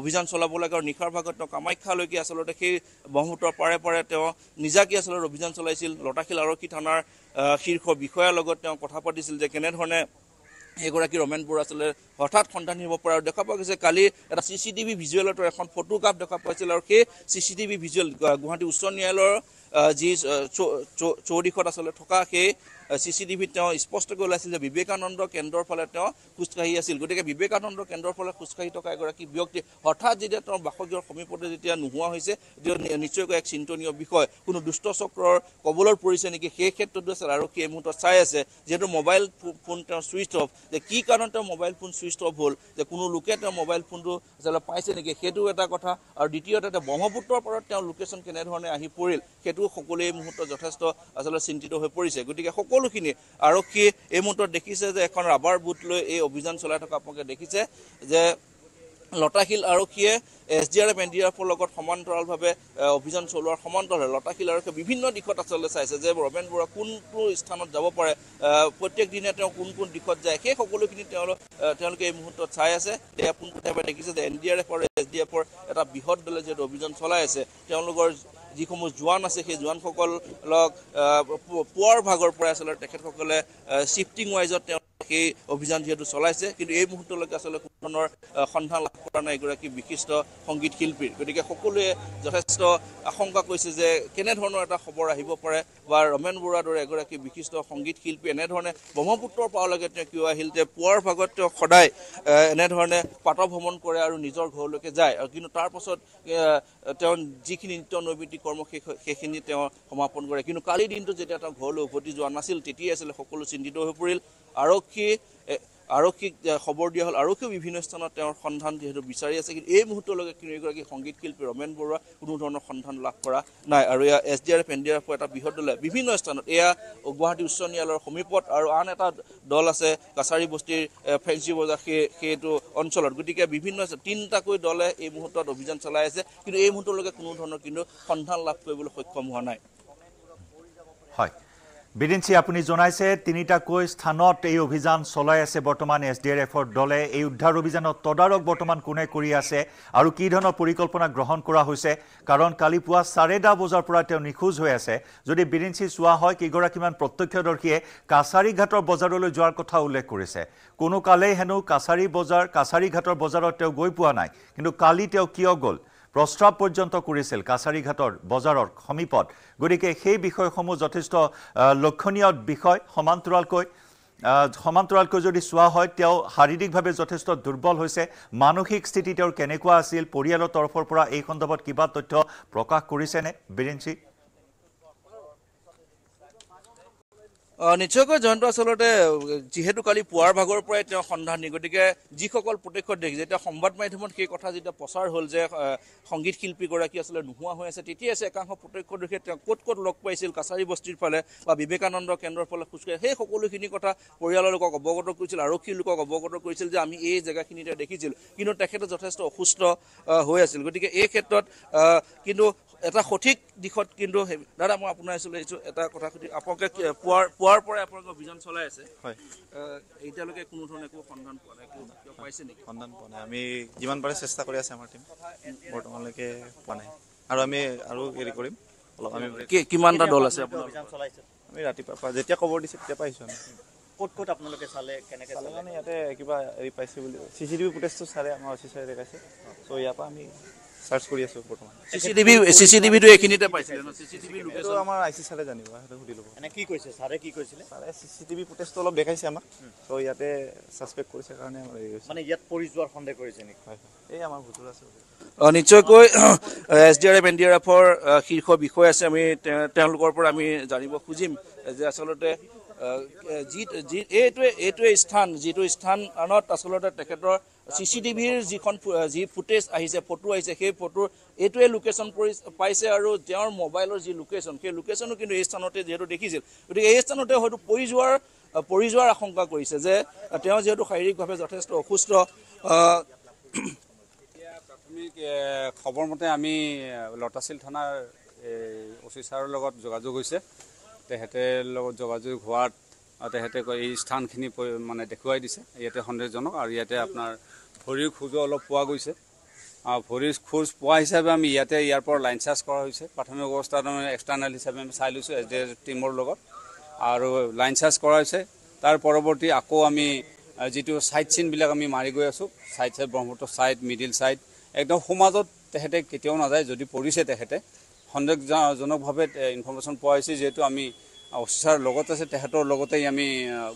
অভিযান চলাব লাগে আৰু নিশাৰ ভাগত তেওঁ কামাখ্যালৈকে আচলতে সেই ব্ৰহ্মপুত্ৰৰ পাৰে পাৰে তেওঁ নিজাকৈ আচলতে অভিযান চলাইছিল লতাশিল আৰক্ষী থানাৰ শীৰ্ষ বিষয়াৰ লগত তেওঁ কথা পাতিছিল যে কেনেধৰণে সেইগৰাকী ৰমেন বৰুৱা আচলতে হঠাৎ সন্ধান নিব পাৰে আৰু দেখা পোৱা গৈছে কালি এটা চি চি টিভি ভিজুৱেলত এখন ফটোগ্ৰাফ দেখা পাইছিল আৰু সেই C C TV visual Guwahati উচ্চ ন্যায়ালয়ৰ যি চৌদিশত আচলতে থকা সেই চি চি টিভিত তেওঁ স্পষ্টকৈ ওলাইছিল যে বিবেকানন্দ কেন্দ্ৰৰ ফালে তেওঁ খোজকাঢ়ি আছিল গতিকে বিবেকানন্দ কেন্দ্ৰৰ ফালে খোজকাঢ়ি থকা এগৰাকী ব্যক্তি হঠাৎ যেতিয়া তেওঁৰ বাসগৃহৰ সমীপতে যেতিয়া নোহোৱা হৈছে তেতিয়া নিশ্চয়কৈ এক চিন্তনীয় বিষয় কোনো দুষ্টচক্ৰৰ কবলত পৰিছে নেকি সেই ক্ষেত্ৰতো আছিল আৰক্ষীয়ে এই মুহূৰ্তত চাই আছে যিহেতু মোবাইল ফোন তেওঁ চুইচ অফ যে কি কাৰণে তেওঁ মোবাইল ফোন চুইচ অফ হ'ল যে কোনো লোকে তেওঁ মোবাইল ফোনটো আচলতে পাইছে নেকি সেইটো এটা কথা আৰু দ্বিতীয়তে তেওঁ ব্ৰহ্মপুত্ৰৰ পৰা তেওঁ লোকেশ্যন কেনেধৰণে আহি পৰিল সেইটো সকলোৱে এই মুহূৰ্তত যথেষ্ট আচলতে চিন্তিত হৈ পৰিছে গতিকে সকলো সকলোখিনি আৰক্ষীয়ে এই মুহূৰ্তত দেখিছে যে এখন ৰাবাৰ বুট লৈ এই অভিযান চলাই থকা আপোনালোকে দেখিছে যে লতাশিল আৰক্ষীয়ে S D R F N D R এফৰ লগত সমান্তৰালভাৱে অভিযান চলোৱাৰ সমান্তৰালে লতাশিল আৰক্ষীয়ে বিভিন্ন দিশত আচলতে চাইছে যে ৰমেন বৰুৱা কোনটো স্থানত যাব পাৰে প্ৰত্যেক দিনে তেওঁ কোন কোন দিশত যায় সেই সকলোখিনি তেওঁলোক তেওঁলোকে এই মুহূৰ্তত চাই আছে এয়া পোনপ্ৰথমে দেখিছে যে এন ডি আৰ এফ আৰু এছ ডি এফৰ এটা বৃহৎ দলে যিহেতু অভিযান চলাই আছে তেওঁলোকৰ যিসমূহ জোৱান আছে সেই জোৱানসকলক পুৱাৰ ভাগৰ পৰাই আচলতে তেখেতসকলে শ্বিফটিং ৱাইজত তেওঁ সেই অভিযান যিহেতু চলাইছে কিন্তু এই মুহূৰ্তলৈকে আচলতে কোনো ধৰণৰ সন্ধান লাভ কৰা নাই এগৰাকী বিশিষ্ট সংগীত শিল্পীৰ গতিকে সকলোৱে যথেষ্ট আশংকা কৰিছে যে কেনেধৰণৰ এটা খবৰ আহিব পাৰে বা ৰমেন বৰুৱাৰ দৰে এগৰাকী বিশিষ্ট সংগীত শিল্পী এনেধৰণে ব্ৰহ্মপুত্ৰৰ পাৰলৈকে তেওঁ কিয় আহিল যে পুৱাৰ ভাগত তেওঁ সদায় এনেধৰণে পাত ভ্ৰমণ কৰে আৰু নিজৰ ঘৰলৈকে যায় আৰু কিন্তু তাৰ পাছত তেওঁ যিখিনি নিত্য নৈবৃত্তি কৰ্ম সেই সেইখিনি তেওঁ সমাপন কৰে কিন্তু কালিৰ দিনটো যেতিয়া তেওঁ ঘৰলৈ উভতি যোৱা নাছিল তেতিয়াই আচলতে সকলো চিন্তিত হৈ পৰিল আৰক্ষী আৰক্ষীক খবৰ দিয়া হ'ল আৰক্ষীয়ে বিভিন্ন স্থানত তেওঁৰ সন্ধান যিহেতু বিচাৰি আছে কিন্তু এই মুহূৰ্তলৈকে কিন্তু এগৰাকী সংগীত শিল্পী ৰমেন বৰুৱা কোনো ধৰণৰ সন্ধান লাভ কৰা নাই আৰু এয়া S D R F N D R এফৰ এটা বৃহৎ দলে বিভিন্ন স্থানত এয়া গুৱাহাটী উচ্চ ন্যায়ালয়ৰ সমীপত আৰু আন এটা দল আছে কাছাৰী বস্তিৰ ফেঞ্চি বজাৰ সেই সেইটো অঞ্চলত গতিকে বিভিন্ন তিনিটাকৈ দলে এই মুহূৰ্তত অভিযান চলাই আছে কিন্তু এই মুহূৰ্তলৈকে কোনো ধৰণৰ কিন্তু সন্ধান লাভ কৰিবলৈ সক্ষম হোৱা নাই হয় বিদিনচি আপুনি জনাইছে তিনিটাকৈ স্থানত এই অভিযান চলাই আছে বৰ্তমান এছ ডি আৰ এফৰ দলে এই উদ্ধাৰ অভিযানৰ তদাৰক বৰ্তমান কোনে কৰি আছে আৰু কি ধৰণৰ পৰিকল্পনা গ্ৰহণ কৰা হৈছে কাৰণ কালি পুৱা চাৰে দহ বজাৰ পৰা তেওঁ নিখোজ হৈ আছে যদি বিদিনচি চোৱা হয় কেইগৰাকীমান প্ৰত্যক্ষদৰ্শীয়ে কাছাৰী ঘাটৰ বজাৰলৈ যোৱাৰ কথা উল্লেখ কৰিছে কোনো কালেই হেনো কাছাৰী বজাৰ কাছাৰী ঘাটৰ বজাৰত তেওঁ গৈ পোৱা নাই কিন্তু কালি তেওঁ কিয় গ'ল প্ৰস্ৰাৱ পৰ্যন্ত কৰিছিল কাছাৰীঘাটৰ বজাৰৰ সমীপত গতিকে সেই বিষয়সমূহ যথেষ্ট লক্ষণীয় বিষয় সমান্তৰালকৈ সমান্তৰালকৈ যদি চোৱা হয় তেওঁ শাৰীৰিকভাৱে যথেষ্ট দুৰ্বল হৈছে মানসিক স্থিতি তেওঁৰ কেনেকুৱা আছিল পৰিয়ালৰ তৰফৰ পৰা এই সন্দৰ্ভত কিবা তথ্য প্ৰকাশ কৰিছেনে বীৰেণ নিশ্চয়কৈ জয়ন্ত আচলতে যিহেতু কালি পুৱাৰ ভাগৰ পৰাই তেওঁ সন্ধানী গতিকে যিসকল প্ৰত্যক্ষত দেখি যেতিয়া সংবাদ মাধ্যমত সেই কথা যেতিয়া প্ৰচাৰ হ'ল যে সংগীত শিল্পীগৰাকী আচলতে নোহোৱা হৈ আছে তেতিয়াই আছে একাংশ প্ৰত্যক্ষদৰ্শীয়ে তেওঁ ক'ত ক'ত লগ পাইছিল কাছাৰী বস্তিৰ ফালে বা বিবেকানন্দ কেন্দ্ৰৰ ফালে খোজকাঢ়ি সেই সকলোখিনি কথা পৰিয়ালৰ লোকক অৱগত কৰিছিল আৰক্ষীৰ লোকক অৱগত কৰিছিল যে আমি এই জেগাখিনিতে দেখিছিল কিন্তু তেখেতে যথেষ্ট অসুস্থ হৈ আছিল গতিকে এই ক্ষেত্ৰত কিন্তু এটা সঠিক দিশত কিন্তু দাদা মই আপোনাৰ ওচৰলৈ আহিছোঁ এটা কথা সুধি আপোনালোকে পোৱাৰ পোৱাৰ পৰাই আপোনালোকে অভিযান চলাই আছে হয় এতিয়ালৈকে কোনো ধৰণে একো সন্ধান পোৱা নাই একো পাইছে নেকি সন্ধান পোৱা নাই আমি যিমান পাৰে চেষ্টা কৰি আছে আমাৰ টীম বৰ্তমানলৈকে পোৱা নাই আৰু আমি আৰু হেৰি কৰিম অলপ আমি কিমানটা দল আছে আপোনাৰ আমি ৰাতিপুৱা যেতিয়া খবৰ দিছে তেতিয়া পাইছোঁ আমি ক'ত ক'ত আপোনালোকে চালে কেনেকৈ চালে মানে ইয়াতে কিবা হেৰি পাইছে বুলি চি চি টিভি ফুটেজটো চাৰে আমাৰ অফিচাৰে দেখাইছে চ' ইয়াৰ পৰা আমি চাৰ্চ কৰি আছো বৰ্তমান চি চি টিভি এইখিনিতে পাইছিলে নিশ্চয়কৈ S D R F N D R এফৰ শীৰ্ষ বিষয় আছে আমি তেওঁলোকৰ পৰা আমি জানিব খুজিম যে আচলতে স্থান যিটো স্থানত আচলতে তেখেতৰ চি চি টিভিৰ যিখন যি ফুটেজ আহিছে ফটো আহিছে সেই ফটোৰ এইটোৱে লোকেশ্যন কৰি পাইছে আৰু তেওঁৰ মোবাইলৰ যি লোকেশ্যন সেই লোকেশ্যনো কিন্তু এই স্থানতে যিহেতু দেখিছিল গতিকে এই স্থানতে হয়তো পৰি যোৱাৰ পৰি যোৱাৰ আশংকা কৰিছে যে তেওঁ যিহেতু শাৰীৰিকভাৱে যথেষ্ট অসুস্থ প্ৰাথমিক খবৰ মতে আমি লতাশিল থানাৰ অ' চি লগত যোগাযোগ হৈছে তেখেতে লগত যোগাযোগ হোৱাত তেখেতে এই স্থানখিনি মানে দেখুৱাই দিছে ইয়াতে সন্দেহজনক আৰু ইয়াতে আপোনাৰ ভৰিৰ খোজো অলপ পোৱা গৈছে ভৰিৰ খোজ পোৱা হিচাপে আমি ইয়াতে ইয়াৰ পৰা লাইন চাৰ্জ কৰা হৈছে প্ৰাথমিক অৱস্থাত আমি এক্সটাৰ্নেল হিচাপে আমি চাই লৈছোঁ এছ ডি এছ টিমৰ লগত আৰু লাইন চাৰ্জ কৰা হৈছে তাৰ পৰৱৰ্তী আকৌ আমি যিটো ছাইড চিনবিলাক আমি মাৰি গৈ আছোঁ side side Brahmaputra side middle side একদম সমাজত তেখেতে কেতিয়াও নাযায় যদি পৰিছে তেখেতে সন্দেহজনকভাৱে ইনফৰ্মেশ্যন পোৱা হৈছে যিহেতু আমি অফিচাৰ লগত আছে তেখেতৰ লগতেই আমি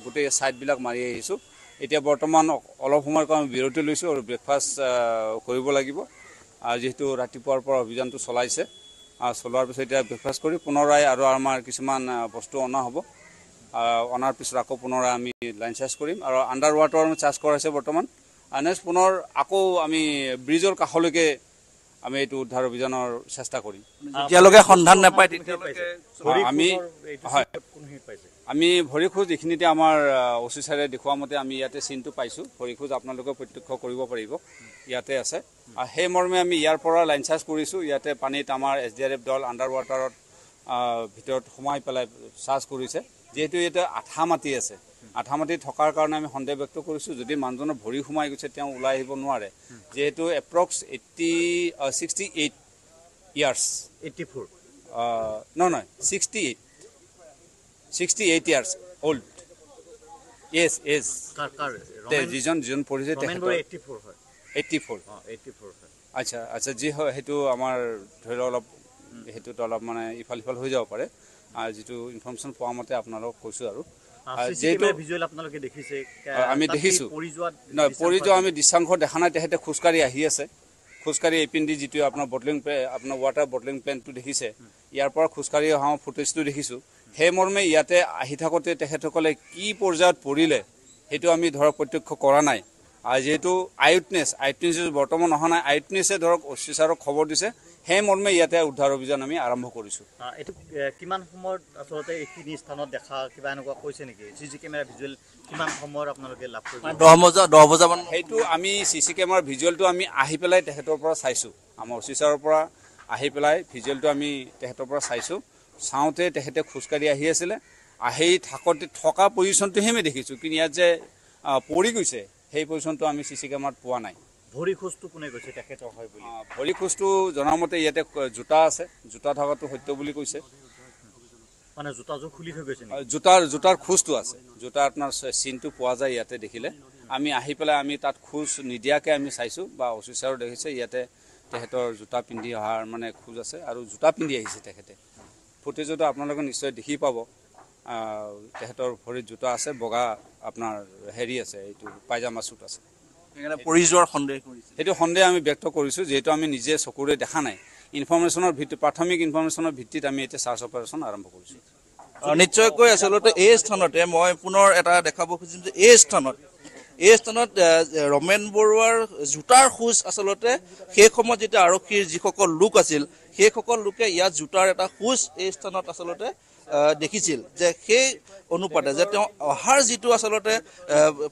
গোটেই ছাইডবিলাক মাৰি আহিছোঁ এতিয়া বৰ্তমান অলপ সময়ৰ কাৰণে আমি বিৰতি লৈছোঁ আৰু ব্ৰেকফাষ্ট কৰিব লাগিব যিহেতু ৰাতিপুৱাৰ পৰা অভিযানটো চলাইছে চলোৱাৰ পিছত এতিয়া ব্ৰেকফাষ্ট কৰি পুনৰাই আৰু আমাৰ কিছুমান বস্তু অনা হ'ব অনাৰ পিছত আকৌ পুনৰাই আমি লাইন চাৰ্জ কৰিম আৰু আণ্ডাৰ ৱাটাৰ আমি চাৰ্জ কৰাইছে বৰ্তমান নেক্সট পুনৰ আকৌ আমি ব্ৰিজৰ কাষলৈকে আমি এইটো উদ্ধাৰ অভিযানৰ চেষ্টা কৰিম এতিয়ালৈকে সন্ধান নাপায় আমি হয় আমি ভৰি খোজ যিখিনি এতিয়া আমাৰ অচি চাইডে দেখুওৱা মতে আমি ইয়াতে চিনটো পাইছোঁ ভৰি খোজ আপোনালোকে প্ৰত্যক্ষ কৰিব পাৰিব ইয়াতে আছে আৰু সেই মৰ্মে আমি ইয়াৰ পৰা লাইন চাৰ্জ কৰিছোঁ ইয়াতে পানীত আমাৰ এছ ডি আৰ এফ দল আণ্ডাৰ ৱাটাৰত ভিতৰত সোমাই পেলাই চাৰ্জ কৰিছে যিহেতু ইয়াতে আঠা মাটি আছে আঠা মাটি থকাৰ কাৰণে আমি সন্দেহ ব্যক্ত কৰিছোঁ যদি মানুহজনৰ ভৰি সোমাই গৈছে তেওঁ ওলাই আহিব নোৱাৰে যিহেতু approx eighty sixty eight years eighty four নহয় নহয় sixty eight sixty eight years old age age যিজন যিজন পঢ়িছে এইটটি ফ'ৰ দৃশ্যাংশ দেখা নাই তেখেতে খোজকাঢ়ি আহি আছে খোজকাঢ়ি যিটো আপোনাৰ ইয়াৰ পৰা খোজকাঢ়ি অহা সেই মৰ্মে ইয়াতে আহি থাকোঁতে তেখেতসকলে কি পৰ্যায়ত পৰিলে সেইটো আমি ধৰক প্ৰত্যক্ষ কৰা নাই আৰু যিহেতু আয়ুটনেছ আয়ুটনেছ বৰ্তমান অহা নাই আয়ুটনেছে ধৰক অস্বীচাৰক খবৰ দিছে সেই মৰ্মে ইয়াতে উদ্ধাৰ অভিযান আমি আৰম্ভ কৰিছোঁ এইটো কিমান সময়ত আচলতে এইখিনি স্থানত দেখা কিবা এনেকুৱা কৈছে নেকি চি চি কেমেৰা ভিজুৱেল কিমান সময়ত আপোনালোকে লাভ কৰিব দহ বজা দহ বজামান সেইটো আমি চি চি কেমেৰাৰ ভিজুৱেলটো আমি আহি পেলাই তেখেতৰ পৰা চাইছোঁ আমাৰ অস্বীচাৰৰ পৰা আহি পেলাই ভিজুৱেলটো আমি তেখেতৰ পৰা চাইছোঁ চাওঁতে তেখেতে খোজকাঢ়ি আহি আছিলে আহি থাকোঁতে থকা পজিশ্যনটোহে আমি দেখিছোঁ কিন্তু ইয়াত যে পৰি গৈছে সেই পজিশ্যনটো আমি চি চি কেমেৰাত পোৱা নাই ভৰি খোজটো কোনে কৈছে তেখেতৰ হয় বুলি ভৰি খোজটো জনামতে ইয়াতে জোতা আছে জোতা থকাটো সত্য বুলি কৈছে মানে জোতাযোৰ খুলি থৈ গৈছে জোতাৰ জোতাৰ খোজটো আছে জোতাৰ আপোনাৰ চিনটো পোৱা যায় ইয়াতে দেখিলে আমি আহি পেলাই আমি তাত খোজ নিদিয়াকৈ আমি চাইছোঁ বা অফিচাৰো দেখিছে ইয়াতে তেখেতৰ জোতা পিন্ধি অহাৰ মানে খোজ আছে আৰু জোতা পিন্ধি আহিছে তেখেতে ফুটেজতো আপোনালোকে নিশ্চয় দেখি পাব তেহেঁতৰ ভৰিত জোতা আছে বগা আপোনাৰ হেৰি আছে এইটো পাইজামা চুট আছে পৰি যোৱাৰ সন্দেহ কৰিছে সেইটো সন্দেহ আমি ব্যক্ত কৰিছোঁ যিহেতু আমি নিজে চকুৰে দেখা নাই ইনফৰমেশ্যনৰ ভিত্তি প্ৰাথমিক ইনফৰ্মেশ্যনৰ ভিত্তিত আমি এতিয়া চাৰ্চ অপাৰেশ্যন আৰম্ভ কৰিছোঁ নিশ্চয়কৈ আচলতে এই স্থানতে মই পুনৰ এটা দেখাব খুজিছোঁ যে এই স্থানত এই স্থানত ৰমেন বৰুৱাৰ জোতাৰ খোজ আচলতে সেই সময়ত যেতিয়া আৰক্ষীৰ যিসকল লোক আছিল সেইসকল লোকে ইয়াত জোতাৰ এটা খোজ এই স্থানত আচলতে দেখিছিল যে সেই অনুপাতে যে তেওঁ অহাৰ যিটো আচলতে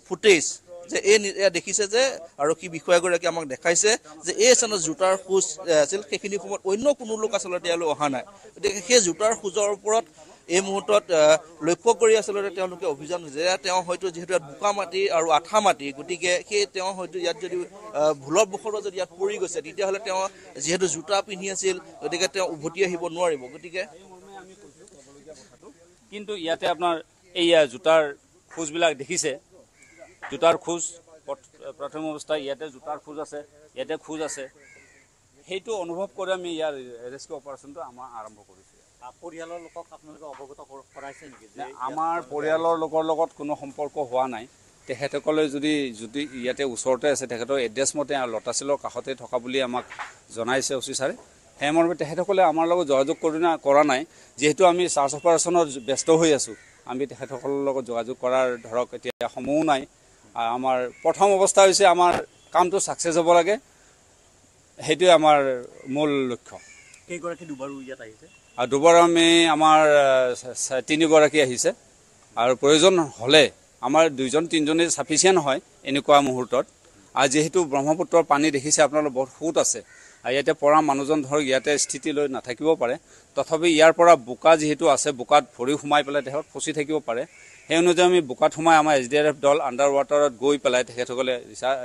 ফুটেজ যে এই দেখিছে যে আৰক্ষী বিষয়াগৰাকীয়ে আমাক দেখাইছে যে এই স্থানত জোতাৰ খোজ আছিল সেইখিনি সময়ত অন্য কোনো লোক আচলতে ইয়ালৈ অহা নাই গতিকে সেই জোতাৰ খোজৰ ওপৰত এই মুহূৰ্তত লক্ষ্য কৰি আচলতে তেওঁলোকে অভিযান যে তেওঁ হয়তো যিহেতু ইয়াত বোকা মাটি আৰু আঠা মাটি গতিকে সেই তেওঁ হয়তো ইয়াত যদি ভুলৰ বসৰত যদি ইয়াত পৰি গৈছে তেতিয়াহ'লে তেওঁ যিহেতু জোতা পিন্ধি আছিল গতিকে তেওঁ উভতি আহিব নোৱাৰিব গতিকে কিন্তু ইয়াতে আপোনাৰ এইয়া জোতাৰ খোজবিলাক দেখিছে জোতাৰ খোজ প্ৰথম অৱস্থা ইয়াতে জোতাৰ খোজ আছে ইয়াতে খোজ আছে সেইটো অনুভৱ কৰি আমি ইয়াৰ ৰেস্কিউ অপাৰেশ্যনটো আমাৰ আৰম্ভ কৰিছোঁ পৰিয়ালৰ লোকক আপোনালোকে অৱগত কৰাইছে নেকি আমাৰ পৰিয়ালৰ লোকৰ লগত কোনো সম্পৰ্ক হোৱা নাই তেখেতসকলে যদি যদি ইয়াতে ওচৰতে আছে তেখেতৰ এড্ৰেছ মতে লতাচিলৰ কাষতে থকা বুলি আমাক জনাইছে অচি ছাৰে সেই মৰ্মে তেখেতসকলে আমাৰ লগত যোগাযোগ কৰি না কৰা নাই যিহেতু আমি চাৰ্চ অপাৰেশ্যনত ব্যস্ত হৈ আছোঁ আমি তেখেতসকলৰ লগত যোগাযোগ কৰাৰ ধৰক এতিয়া সময়ো নাই আমাৰ প্ৰথম অৱস্থা হৈছে আমাৰ কামটো ছাকচেছ হ'ব লাগে সেইটোৱে আমাৰ মূল লক্ষ্য কেইগৰাকী দুবাৰো ইয়াত আহিছে আৰু দুবাৰ আমি আমাৰ তিনিগৰাকী আহিছে আৰু প্ৰয়োজন হ'লে আমাৰ দুজন তিনিজনেই চাফিচিয়েণ্ট হয় এনেকুৱা মুহূৰ্তত আৰু যিহেতু ব্ৰহ্মপুত্ৰৰ পানী দেখিছে আপোনালোক বহুত আছে আৰু ইয়াতে পৰা মানুহজন ধৰক ইয়াতে স্থিতি লৈ নাথাকিব পাৰে তথাপি ইয়াৰ পৰা বোকা যিহেতু আছে বোকাত ভৰি সোমাই পেলাই তেখেত ফচি থাকিব পাৰে সেই অনুযায়ী আমি বোকাত সোমাই আমাৰ এছ ডি আৰ এফ দল আণ্ডাৰ ৱাটাৰত গৈ পেলাই তেখেতসকলে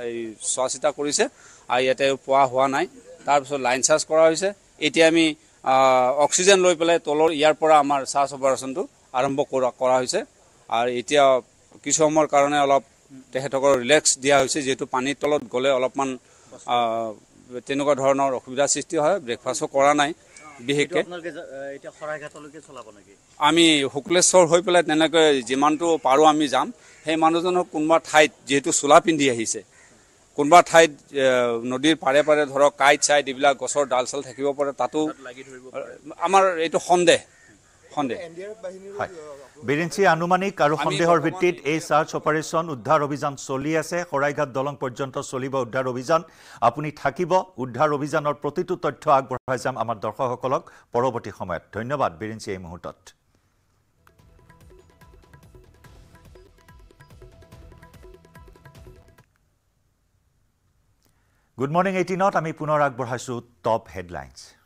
এই চোৱা চিতা কৰিছে আৰু ইয়াতে পোৱা হোৱা নাই তাৰপিছত লাইন চাৰ্জ কৰা হৈছে এতিয়া আমি অক্সিজেন লৈ পেলাই তলৰ ইয়াৰ পৰা আমাৰ চাৰ্চ অপাৰেশ্যনটো আৰম্ভ কৰা কৰা হৈছে আৰু এতিয়া কিছু সময়ৰ কাৰণে অলপ তেখেতসকলক ৰিলেক্স দিয়া হৈছে যিহেতু পানীৰ তলত গ'লে অলপমান তেনেকুৱা ধৰণৰ অসুবিধাৰ সৃষ্টি হয় ব্ৰেকফাষ্টো কৰা নাই বিশেষকৈ আমি শুক্লেশ্বৰ হৈ পেলাই তেনেকৈ যিমানটো পাৰোঁ আমি যাম সেই মানুহজনক কোনোবা ঠাইত যিহেতু চোলা পিন্ধি আহিছে কোনোবা ঠাইত নদীৰ পাৰে পাৰে ধৰক কাঁইট চাইট এইবিলাক গছৰ ডাল চাল থাকিব পাৰে তাতো আমাৰ এইটো সন্দেহ বিৰিঞ্চি আনুমানিক আৰু সন্দেহৰ ভিত্তিত এই চাৰ্চ অপাৰেশ্যন উদ্ধাৰ অভিযান চলি আছে শৰাইঘাট দলং পৰ্যন্ত চলিব উদ্ধাৰ অভিযান আপুনি থাকিব উদ্ধাৰ অভিযানৰ প্ৰতিটো তথ্য আগবঢ়াই যাম আমাৰ দৰ্শকসকলক পৰৱৰ্তী সময়ত ধন্যবাদ বিৰিঞ্চি এই মুহূৰ্তত গুড মৰ্ণিং এইটিনত আমি পুনৰ আগবঢ়াইছোঁ টপ হেডলাইনছ